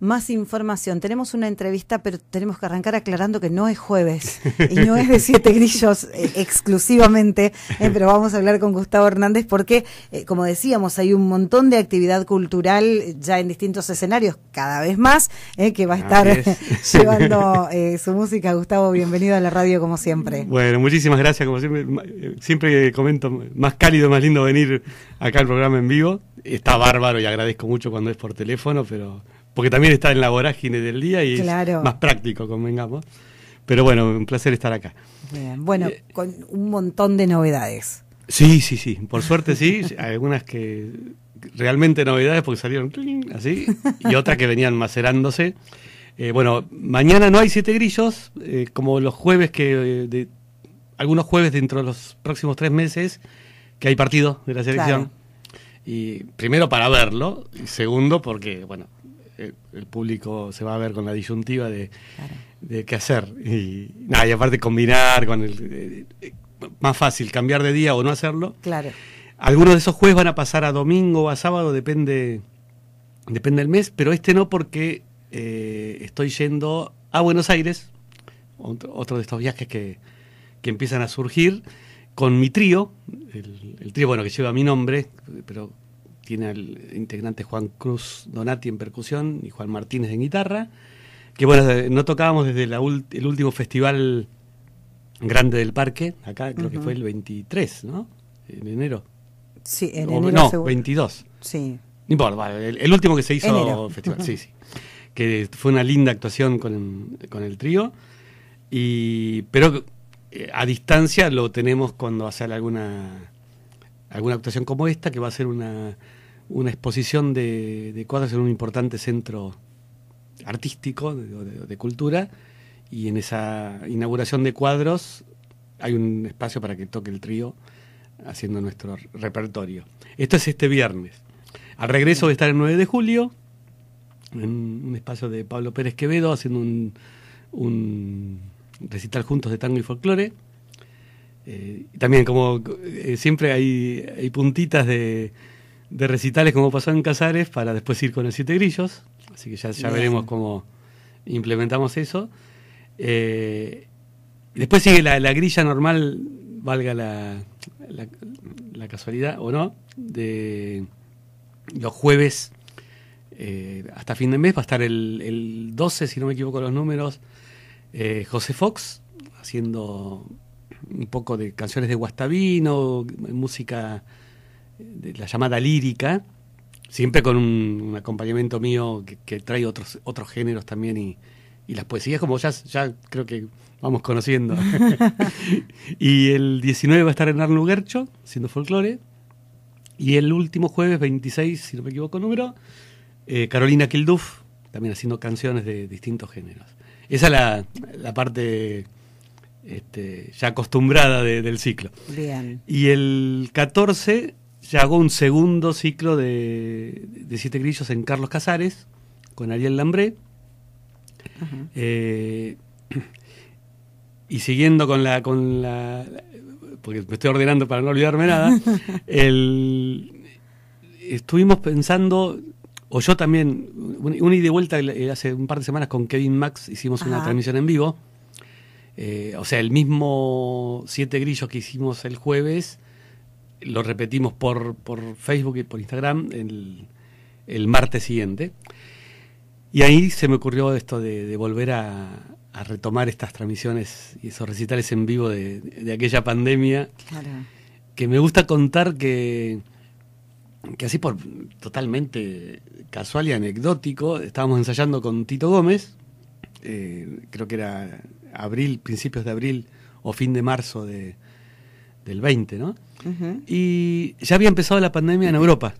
más información. Tenemos una entrevista, pero tenemos que arrancar aclarando que no es jueves y no es de siete grillos eh, exclusivamente, eh, pero vamos a hablar con Gustavo Hernández porque, eh, como decíamos, hay un montón de actividad cultural ya en distintos escenarios, cada vez más, que va a estar llevando su música. Gustavo, bienvenido a la radio como siempre. Bueno, muchísimas gracias, como siempre, siempre comento, más cálido, más lindo venir acá al programa en vivo. Está bárbaro y agradezco mucho cuando es por teléfono, pero porque también está en la vorágine del día y es más práctico, convengamos. Pero bueno, un placer estar acá. Bueno, eh, con un montón de novedades. Sí, sí, sí. Por suerte sí. Algunas que realmente novedades porque salieron así y otras que venían macerándose. Eh, bueno, mañana no hay siete grillos, eh, como los jueves que... algunos jueves dentro de los próximos tres meses que hay partido de la selección. Y primero para verlo, y segundo porque, bueno, eh, el, público se va a ver con la disyuntiva de, qué hacer. Y, nada, aparte combinar con el... Eh, eh, más fácil cambiar de día o no hacerlo. Claro. Algunos de esos jueves van a pasar a domingo o a sábado, depende, depende del mes, pero este no porque estoy yendo a Buenos Aires, otro, de estos viajes que, empiezan a surgir, con mi trío, el, el trío bueno que lleva mi nombre, pero tiene al integrante Juan Cruz Donati en percusión y Juan Martínez en guitarra, que bueno, no tocábamos desde el último festival grande del parque, acá creo que fue el 23, ¿no? En enero. Sí, en enero. No, 22. Sí. No importa, el, el, último que se hizo festival, sí, sí. Que fue una linda actuación con, el trío, y pero eh, a distancia lo tenemos cuando hacer alguna alguna actuación como esta, que va a ser una una exposición de, cuadros en un importante centro artístico, de, cultura, y en esa inauguración de cuadros hay un espacio para que toque el trío haciendo nuestro repertorio. Esto es este viernes. Al regreso de estar el 9 de julio, en un espacio de Pablo Pérez Quevedo, haciendo un, un recital juntos de tango y folclore. Eh, también como eh, siempre hay puntitas de, de recitales como pasó en Casares para después ir con el Siete Grillos. Así que ya, ya veremos cómo implementamos eso. Eh, después sigue la, grilla normal, valga la, la, casualidad o no, de los jueves eh, hasta fin de mes. Va a estar el, 12, si no me equivoco los números, eh, José Fox haciendo un poco de canciones de Guastavino, música la llamada lírica, siempre con un, acompañamiento mío que, trae otros, otros géneros también y, las poesías, como ya, ya creo que vamos conociendo. y el 19 va a estar en Lugercho Gercho, siendo folclore. Y el último jueves, 26, si no me equivoco número, eh, Carolina Kilduf, también haciendo canciones de distintos géneros. Esa es la, parte este, ya acostumbrada del ciclo. Y el 14 ya hago un segundo ciclo de, Siete Grillos en Carlos Casares, con Ariel Lambré. Eh, y siguiendo con la, con la, porque me estoy ordenando para no olvidarme nada, el, estuvimos pensando, o yo también, un, y de vuelta hace un par de semanas con Kevin Max hicimos una transmisión en vivo. Eh, o sea, el mismo Siete Grillos que hicimos el jueves, lo repetimos por, por Facebook y por Instagram el, el, martes siguiente. Y ahí se me ocurrió esto de, volver a, retomar estas transmisiones y esos recitales en vivo de, aquella pandemia. Que me gusta contar que, que así por totalmente casual y anecdótico, estábamos ensayando con Tito Gómez, eh, creo que era abril, principios de abril o fin de marzo de, del 20, ¿no? Y ya había empezado la pandemia en Europa.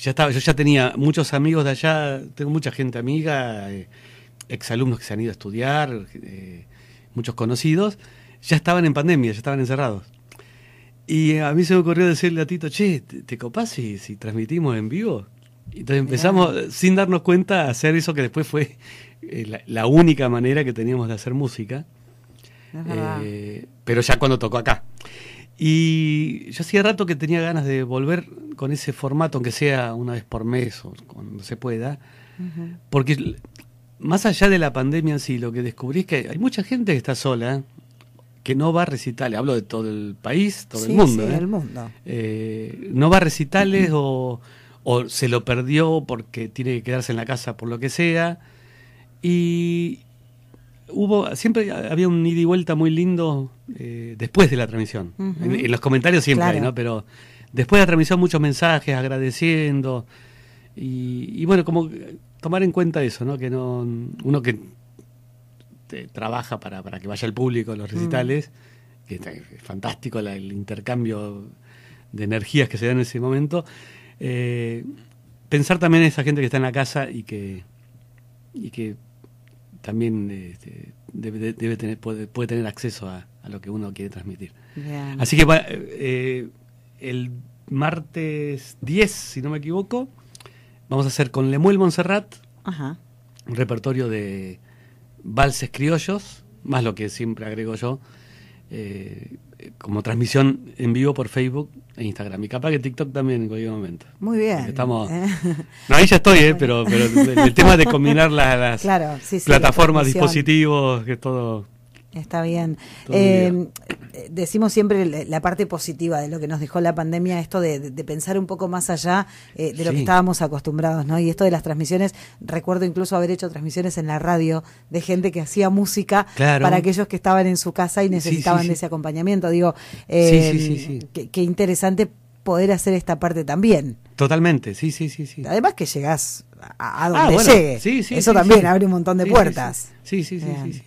Ya estaba, yo ya tenía muchos amigos de allá, tengo mucha gente amiga, eh, exalumnos que se han ido a estudiar, eh, muchos conocidos, ya estaban en pandemia, ya estaban encerrados. Y a mí se me ocurrió decirle a Tito, che, ¿te, copás si, transmitimos en vivo? Entonces empezamos, eh, sin darnos cuenta, a hacer eso que después fue la, única manera que teníamos de hacer música. Eh, pero ya cuando tocó acá. Y yo hacía rato que tenía ganas de volver con ese formato, aunque sea una vez por mes o cuando se pueda, porque más allá de la pandemia en sí, lo que descubrí es que hay mucha gente que está sola, que no va a recitales, hablo de todo el país, todo el mundo. Sí, ¿eh? mundo. Eh, no va a recitales o, o se lo perdió porque tiene que quedarse en la casa por lo que sea. Y, hubo siempre había un ida y vuelta muy lindo eh, después de la transmisión. en, los comentarios siempre hay, ¿no? Pero después de la transmisión muchos mensajes agradeciendo y, bueno, como tomar en cuenta eso, ¿no? Que no uno que trabaja para, para que vaya el público a los mm. recitales, que es fantástico el intercambio de energías que se da en ese momento. Eh, pensar también en esa gente que está en la casa y que y que también este, debe, tener, puede, tener acceso a, lo que uno quiere transmitir. Así que eh, el martes 10, si no me equivoco, vamos a hacer con Lemuel Montserrat un repertorio de valses criollos, más lo que siempre agrego yo. Eh, como transmisión en vivo por Facebook e Instagram. Y capaz que TikTok también en cualquier momento. Muy bien. Estamos... Eh. No, ahí ya estoy, ¿eh? pero, pero el tema de combinar las, plataformas, dispositivos, que es todo... Está bien. Eh, decimos siempre la parte positiva de lo que nos dejó la pandemia, esto de, de pensar un poco más allá eh, de lo que estábamos acostumbrados, ¿no? Y esto de las transmisiones, recuerdo incluso haber hecho transmisiones en la radio de gente que hacía música para aquellos que estaban en su casa y necesitaban de ese acompañamiento. Digo, em, qué, qué interesante poder hacer esta parte también. Totalmente, sí, sí, sí. sí. Además que llegás a, ah, donde llegue. Eso también abre un montón de puertas. Sí, sí, sí.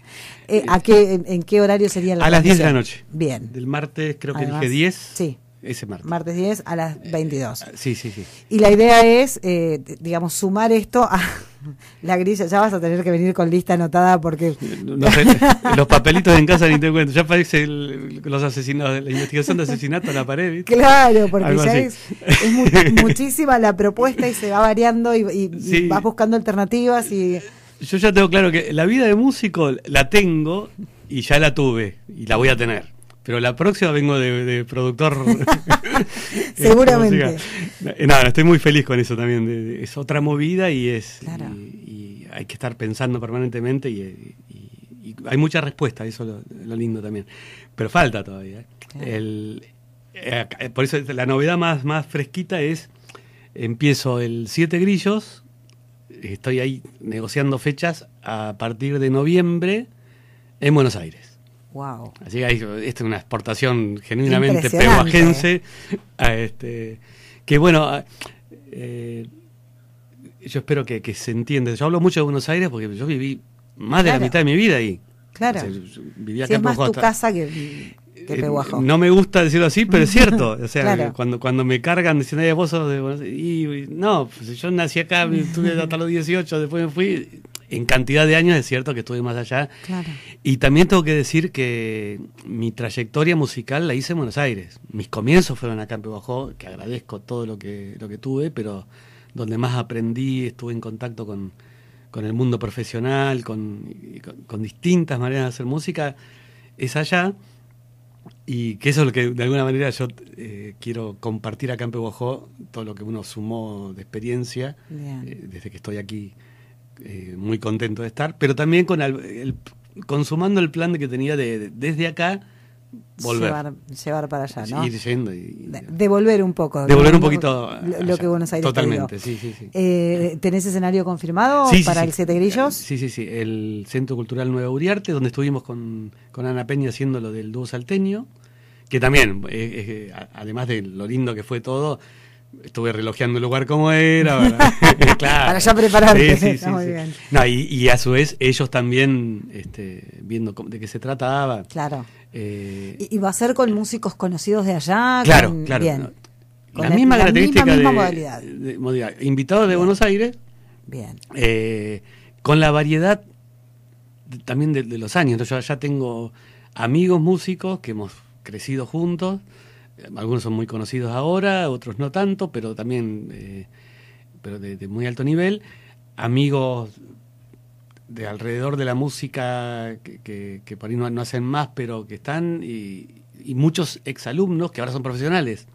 Eh, ¿a qué, en, qué horario sería la A las 10 de la noche. Bien. Del martes creo que dije 10. Sí. Ese martes. Martes 10 a las 22. Eh, eh, sí, sí, sí. Y la idea es, eh, digamos, sumar esto a la grilla. Ya vas a tener que venir con lista anotada porque... No los papelitos en casa ni te cuento. Ya parece los la investigación de asesinato en la pared. Claro, porque ya es, muchísima la propuesta y se va variando y, vas buscando alternativas y... Yo ya tengo claro que la vida de músico la tengo y ya la tuve y la voy a tener pero la próxima vengo de, productor. Seguramente. Eh, nada, estoy muy feliz con eso también. Es otra movida y es. Y, hay que estar pensando permanentemente y, hay mucha respuesta, eso lo, lo lindo también. Pero falta todavía. Eh, eh, por eso la novedad más, más fresquita es: empiezo el Siete Grillos, estoy ahí negociando fechas a partir de noviembre en Buenos Aires. Wow. Así que esta es una exportación genuinamente pehuajense. Este, que bueno, eh, yo espero que, se entienda. Yo hablo mucho de Buenos Aires porque yo viví más de la mitad de mi vida ahí. Claro. es más tu casa que, eh, no me gusta decirlo así, pero es cierto. O sea, cuando, cuando me cargan diciendo, vos de Y, no, pues, yo nací acá, estuve hasta los 18, después me fui en cantidad de años es cierto que estuve más allá. Y también tengo que decir que mi trayectoria musical la hice en Buenos Aires. Mis comienzos fueron acá en Pebajó, que agradezco todo lo que, lo que tuve, pero donde más aprendí, estuve en contacto con, el mundo profesional, con, distintas maneras de hacer música, es allá. Y que eso es lo que de alguna manera yo eh, quiero compartir acá en Pebajó, todo lo que uno sumó de experiencia eh, desde que estoy aquí eh, muy contento de estar, pero también con el, consumando el plan que tenía de, desde acá volver. Llevar, para allá, ¿no? Ir yendo. Y, devolver un poco. Devolver un poquito. Lo, que eh, Buenos Aires Totalmente, sí, sí, Eh, ¿Tenés escenario confirmado para el Siete Grillos? Sí, sí, sí. El Centro Cultural Nueva Uriarte, donde estuvimos con, con Ana Peña haciendo lo del dúo salteño, que también, eh, además de lo lindo que fue todo, estuve relojeando el lugar como era. Para, claro. ya prepararte. No, y, a su vez, ellos también este, viendo de qué se trataba. Claro. Eh, ¿Y, va a ser con músicos conocidos de allá? Claro, claro. con la, misma la característica misma, de, modalidad. Invitados de Buenos Aires. Bien. Eh, con la variedad también de, los años. Entonces, yo ya tengo amigos músicos que hemos crecido juntos algunos son muy conocidos ahora, otros no tanto, pero también eh, pero de, muy alto nivel, amigos de alrededor de la música que, por ahí no, hacen más, pero que están, y, y muchos exalumnos que ahora son profesionales.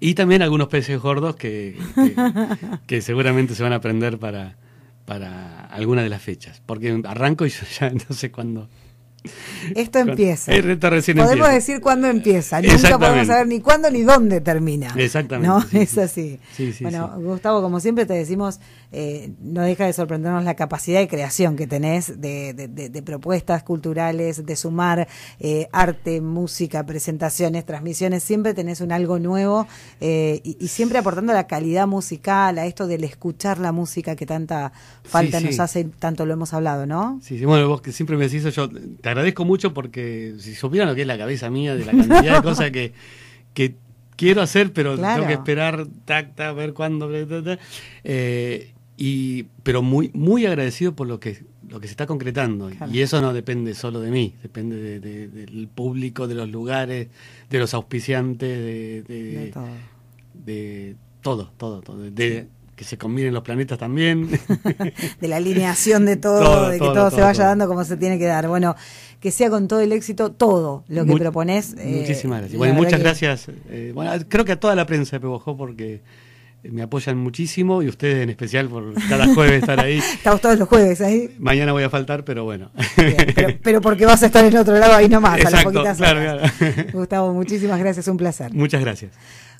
Y también algunos peces gordos que, que, seguramente se van a aprender para, para alguna de las fechas, porque arranco y ya no sé cuándo. Esto empieza. Eh, podemos decir cuándo empieza. Nunca podemos saber ni cuándo ni dónde termina. Exactamente. No, es así. bueno, Gustavo, como siempre te decimos, eh, no deja de sorprendernos la capacidad de creación que tenés de, propuestas culturales, de sumar eh, arte, música, presentaciones, transmisiones. Siempre tenés un algo nuevo y, siempre aportando la calidad musical, a esto del escuchar la música que tanta falta nos hace, tanto lo hemos hablado, ¿no? Sí, sí. Bueno, vos que siempre me decís eso, yo agradezco mucho porque si supieran lo que es la cabeza mía, de la cantidad de cosas que, quiero hacer, pero tengo que esperar, tacta, ver cuándo. Eh, y, pero muy, muy agradecido por lo que, lo que se está concretando. Y eso no depende solo de mí, depende del público, de los lugares, de los auspiciantes, de, de todo. todo. todo, que se combinen los planetas también. de la alineación de todo, de que todo, se vaya dando como se tiene que dar. Bueno, que sea con todo el éxito todo lo que propones. Eh, muchísimas gracias. Bueno, muchas gracias. Eh, bueno, creo que a toda la prensa de Pebojó porque me apoyan muchísimo y ustedes en especial por cada jueves estar ahí. Estamos todos los jueves ahí. Mañana voy a faltar, pero bueno. pero, porque vas a estar en otro lado ahí nomás, a las poquitas Claro, claro. Gustavo, muchísimas gracias, un placer. Muchas gracias.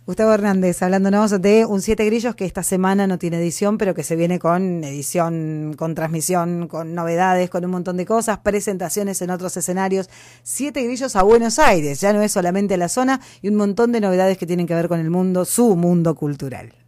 Gustavo Hernández, hablándonos de Un Siete Grillos que esta semana no tiene edición, pero que se viene con edición, con transmisión, con novedades, con un montón de cosas, presentaciones en otros escenarios. Siete Grillos a Buenos Aires, ya no es solamente la zona, y un montón de novedades que tienen que ver con el mundo, su mundo cultural.